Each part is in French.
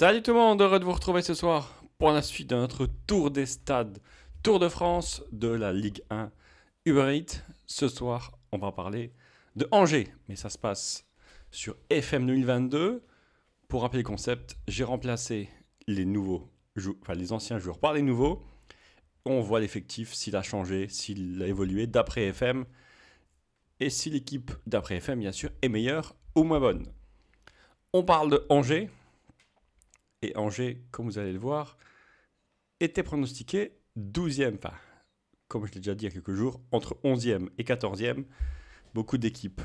Salut tout le monde, heureux de vous retrouver ce soir pour la suite de notre tour des stades, Tour de France de la Ligue 1 Uber Eats. Ce soir, on va parler de Angers, mais ça se passe sur FM 2022. Pour rappeler le concept, j'ai remplacé les nouveaux, enfin les anciens joueurs par les nouveaux. On voit l'effectif, s'il a changé, s'il a évolué d'après FM, et si l'équipe d'après FM, bien sûr, est meilleure ou moins bonne. On parle de Angers, et Angers, comme vous allez le voir, était pronostiqué 12e, enfin, comme je l'ai déjà dit il y a quelques jours, entre 11e et 14e. Beaucoup d'équipes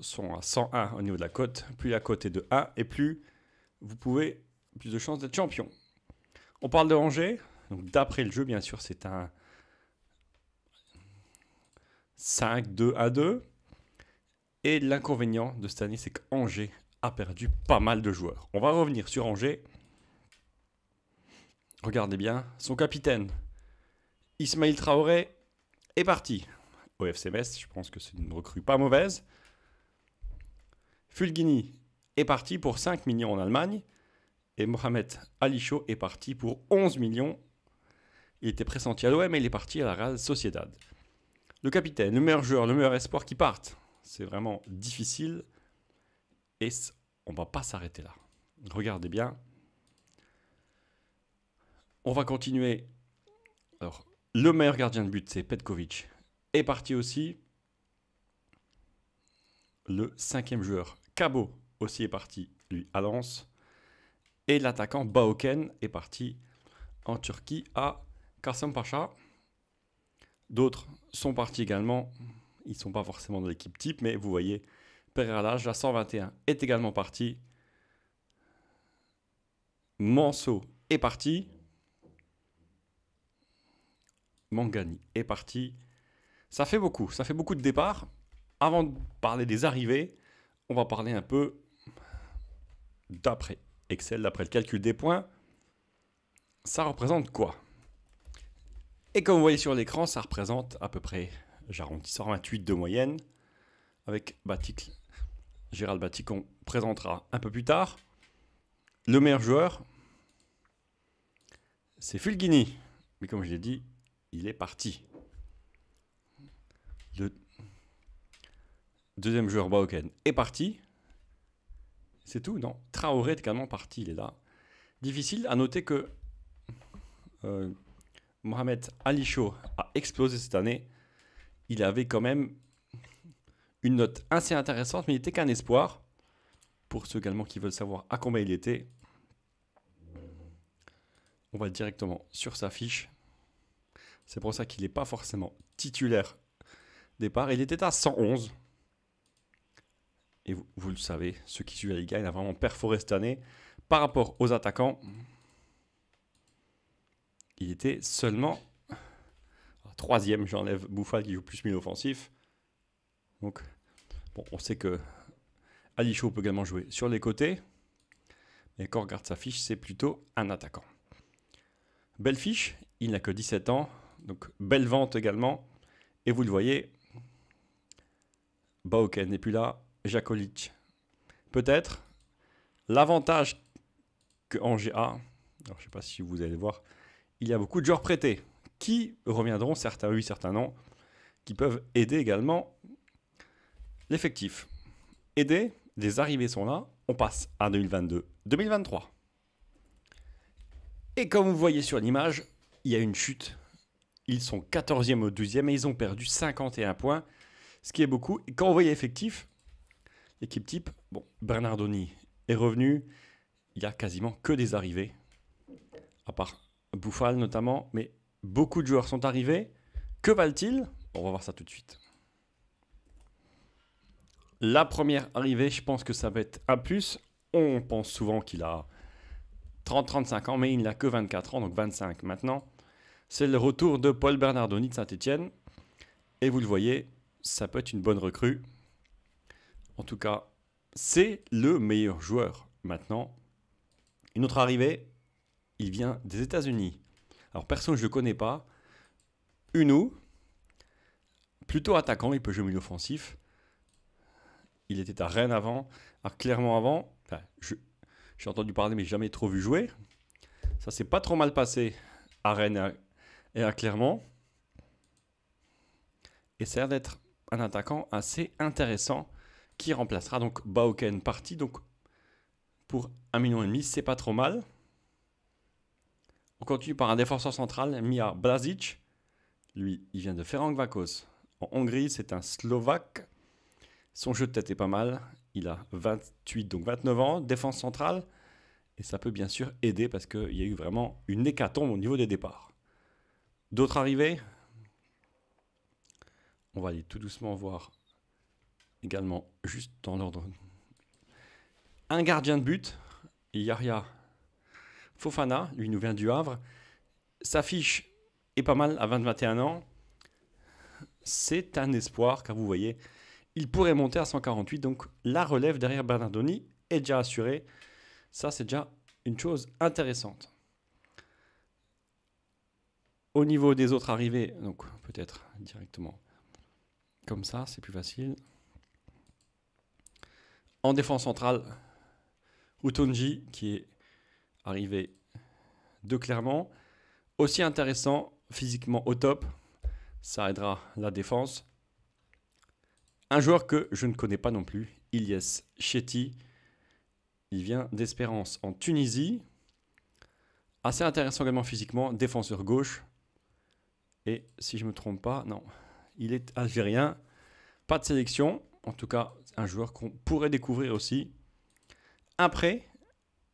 sont à 101 au niveau de la cote. Plus la cote est de 1 et plus vous pouvez, plus de chances d'être champion. On parle de Angers. Donc d'après le jeu, bien sûr, c'est un 5-2-1-2. Et l'inconvénient de cette année, c'est qu'Angers a perdu pas mal de joueurs. On va revenir sur Angers. Regardez bien, son capitaine, Ismail Traoré, est parti. Au FC Metz, je pense que c'est une recrue pas mauvaise. Fulgini est parti pour 5 millions en Allemagne. Et Mohamed Alicho est parti pour 11 millions. Il était pressenti à l'OM et il est parti à la Real Sociedad. Le capitaine, le meilleur joueur, le meilleur espoir qui partent. C'est vraiment difficile. Et on va pas s'arrêter là. Regardez bien. On va continuer. Alors, le meilleur gardien de but, c'est Petkovic. Est parti aussi. Le cinquième joueur, Cabo, aussi est parti, lui, à Lens. Et l'attaquant Baoken est parti en Turquie à Pacha. D'autres sont partis également. Ils ne sont pas forcément de l'équipe type, mais vous voyez, Péralage, la 121 est également partie. Manso est parti. Mangani est parti. Ça fait beaucoup, ça fait beaucoup de départs. Avant de parler des arrivées, on va parler un peu d'après Excel, d'après le calcul des points. Ça représente quoi Et comme vous voyez sur l'écran, ça représente à peu près, j'arrondis 128 de moyenne, avec Baticle. Gérald Batikon présentera un peu plus tard. Le meilleur joueur, c'est Fulgini. Mais comme je l'ai dit, il est parti. Le deuxième joueur Baoken est parti. C'est tout, non Traoré est également parti, il est là. Difficile à noter que euh, Mohamed Ali a explosé cette année. Il avait quand même une note assez intéressante, mais il n'était qu'un espoir. Pour ceux également qui veulent savoir à combien il était, on va directement sur sa fiche. C'est pour ça qu'il n'est pas forcément titulaire départ. Il était à 111. Et vous, le savez, ceux qui suivent la Liga, il a vraiment perforé cette année. Par rapport aux attaquants, il était seulement troisième. J'enlève Bouffal qui joue plus 1000 offensif. Donc, bon, on sait que Ali peut également jouer sur les côtés. Mais quand on regarde sa fiche, c'est plutôt un attaquant. Belle fiche, il n'a que 17 ans. Donc, belle vente également. Et vous le voyez, Baoken n'est plus là. Jakolic, peut-être. L'avantage que Angers a, alors je ne sais pas si vous allez voir, il y a beaucoup de joueurs prêtés qui reviendront, certains oui, certains non, qui peuvent aider également L'effectif. Aidé, les arrivées sont là. On passe à 2022-2023. Et comme vous voyez sur l'image, il y a une chute. Ils sont 14e au 12e et ils ont perdu 51 points, ce qui est beaucoup. Et quand vous voyez l'effectif, l'équipe type, bon, Bernardoni est revenu. Il y a quasiment que des arrivées, à part Bouffal notamment, mais beaucoup de joueurs sont arrivés. Que valent-ils On va voir ça tout de suite. La première arrivée, je pense que ça va être un plus. On pense souvent qu'il a 30-35 ans, mais il n'a que 24 ans, donc 25 maintenant. C'est le retour de Paul Bernardoni de Saint-Etienne. Et vous le voyez, ça peut être une bonne recrue. En tout cas, c'est le meilleur joueur maintenant. Une autre arrivée, il vient des États-Unis. Alors personne je ne le connais pas. Uno, plutôt attaquant, il peut jouer milieu offensif il était à Rennes avant, à Clermont avant. j'ai entendu parler, mais jamais trop vu jouer. Ça s'est pas trop mal passé à Rennes et à, Clermont. Et ça a l'air d'être un attaquant assez intéressant qui remplacera donc Bauken parti. Donc pour 1,5 million, c'est pas trop mal. On continue par un défenseur central, Mia Blazic. Lui, il vient de Ferenc En Hongrie, c'est un Slovaque. Son jeu de tête est pas mal. Il a 28, donc 29 ans, défense centrale. Et ça peut bien sûr aider parce qu'il y a eu vraiment une hécatombe au niveau des départs. D'autres arrivées On va aller tout doucement voir également, juste dans l'ordre. Un gardien de but, Yaria Fofana, lui nous vient du Havre. Sa fiche est pas mal à 20 21 ans. C'est un espoir car vous voyez, il pourrait monter à 148. Donc la relève derrière Bernardoni est déjà assurée. Ça, c'est déjà une chose intéressante. Au niveau des autres arrivées, donc peut-être directement comme ça, c'est plus facile. En défense centrale, Utonji qui est arrivé de Clermont. Aussi intéressant, physiquement au top. Ça aidera la défense. Un joueur que je ne connais pas non plus, Ilyes Chetti. Il vient d'Espérance en Tunisie. Assez intéressant également physiquement, défenseur gauche. Et si je ne me trompe pas, non, il est algérien. Pas de sélection, en tout cas un joueur qu'on pourrait découvrir aussi. Un prêt.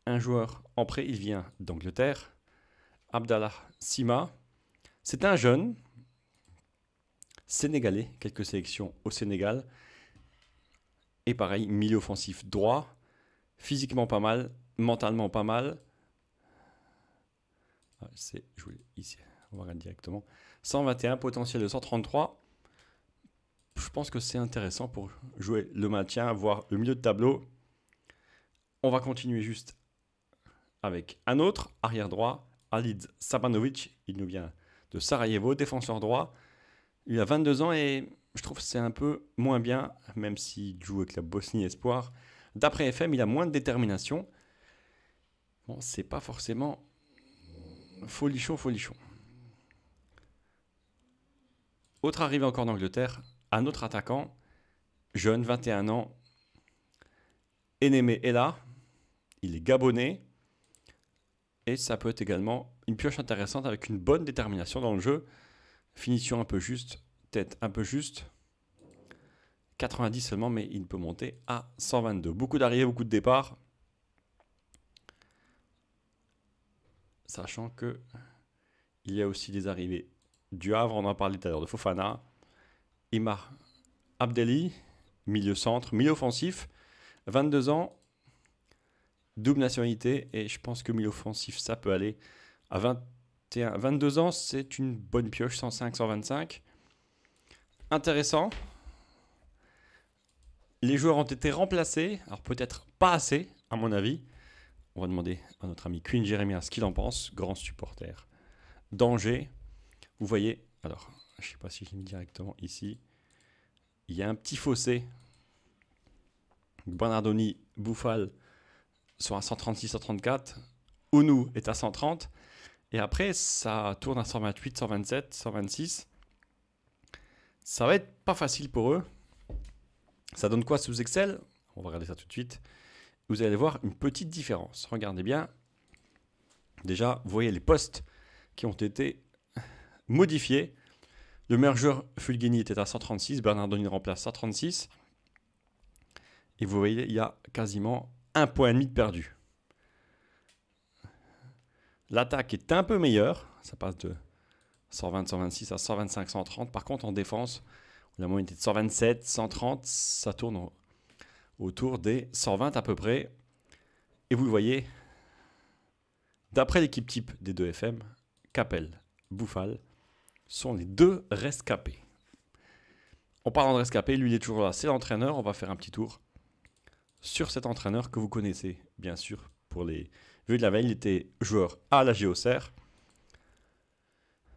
un joueur en prêt, il vient d'Angleterre, Abdallah Sima. C'est un jeune, sénégalais, quelques sélections au Sénégal. Et pareil, milieu offensif droit, physiquement pas mal, mentalement pas mal. Ah, c'est ici, on directement. 121, potentiel de 133. Je pense que c'est intéressant pour jouer le maintien, voir le milieu de tableau. On va continuer juste avec un autre arrière droit, Alid Sabanovic. Il nous vient de Sarajevo, défenseur droit. Il a 22 ans et je trouve que c'est un peu moins bien, même s'il joue avec la Bosnie Espoir. D'après FM, il a moins de détermination. Bon, c'est pas forcément folichon, folichon. Autre arrivée encore d'Angleterre, un autre attaquant, jeune, 21 ans, Enemé là, Il est gabonais. Et ça peut être également une pioche intéressante avec une bonne détermination dans le jeu. Finition un peu juste, tête un peu juste. 90 seulement, mais il peut monter à 122. Beaucoup d'arrivées, beaucoup de départs. Sachant que il y a aussi des arrivées du Havre, on en parlait tout à l'heure, de Fofana. Imar Abdelli, milieu centre, milieu offensif, 22 ans, double nationalité, et je pense que milieu offensif, ça peut aller. À 20, 22 ans, c'est une bonne pioche, 105, 125. Intéressant. Les joueurs ont été remplacés, alors peut-être pas assez, à mon avis. On va demander à notre ami Queen Jeremiah ce qu'il en pense, grand supporter. Danger. Vous voyez, alors, je ne sais pas si je l'ai mis directement ici. Il y a un petit fossé. Bernardoni, Bouffal sont à 136, 134. Ounou est à 130. Et après, ça tourne à 128, 127, 126. Ça va être pas facile pour eux. Ça donne quoi sous Excel On va regarder ça tout de suite. Vous allez voir une petite différence. Regardez bien. Déjà, vous voyez les postes qui ont été modifiés. Le mergeur Fulgini était à 136, Bernard Bernardoni remplace 136. Et vous voyez, il y a quasiment un point et demi de perdu. L'attaque est un peu meilleure. Ça passe de 120, 126 à 125, 130. Par contre, en défense, la moyenne était de 127, 130. Ça tourne autour des 120 à peu près. Et vous voyez, d'après l'équipe type des deux FM, Capel, Bouffal sont les deux rescapés. On parle de rescapé, lui il est toujours là, c'est l'entraîneur. On va faire un petit tour sur cet entraîneur que vous connaissez, bien sûr, pour les Vu de la veille, il était joueur à la géocère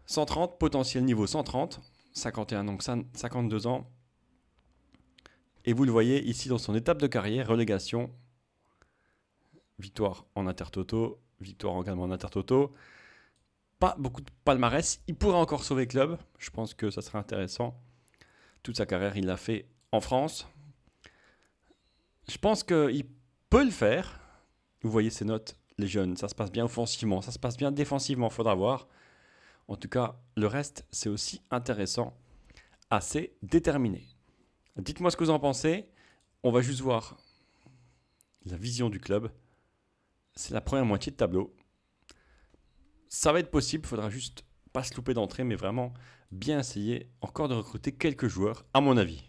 130, potentiel niveau 130, 51 donc 52 ans. Et vous le voyez ici dans son étape de carrière, relégation, victoire en intertoto, victoire en en intertoto. Pas beaucoup de palmarès. Il pourrait encore sauver club. Je pense que ça serait intéressant. Toute sa carrière, il l'a fait en France. Je pense qu'il peut le faire. Vous voyez ses notes les jeunes. Ça se passe bien offensivement, ça se passe bien défensivement, faudra voir. En tout cas, le reste, c'est aussi intéressant, assez déterminé. Dites-moi ce que vous en pensez. On va juste voir la vision du club. C'est la première moitié de tableau. Ça va être possible, faudra juste pas se louper d'entrée, mais vraiment bien essayer encore de recruter quelques joueurs, à mon avis.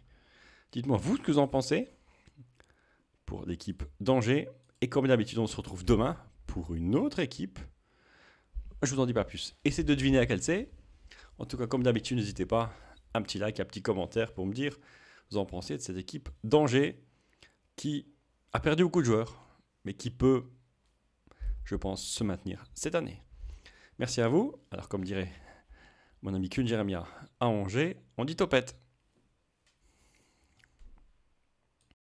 Dites-moi vous ce que vous en pensez pour l'équipe d'Angers. Et comme d'habitude, on se retrouve demain pour une autre équipe. Je vous en dis pas plus. Essayez de deviner à c'est. En tout cas, comme d'habitude, n'hésitez pas, un petit like, un petit commentaire pour me dire vous en pensez de cette équipe d'Angers qui a perdu beaucoup de joueurs, mais qui peut, je pense, se maintenir cette année. Merci à vous. Alors, comme dirait mon ami Kun Jeremia à Angers, on dit topette.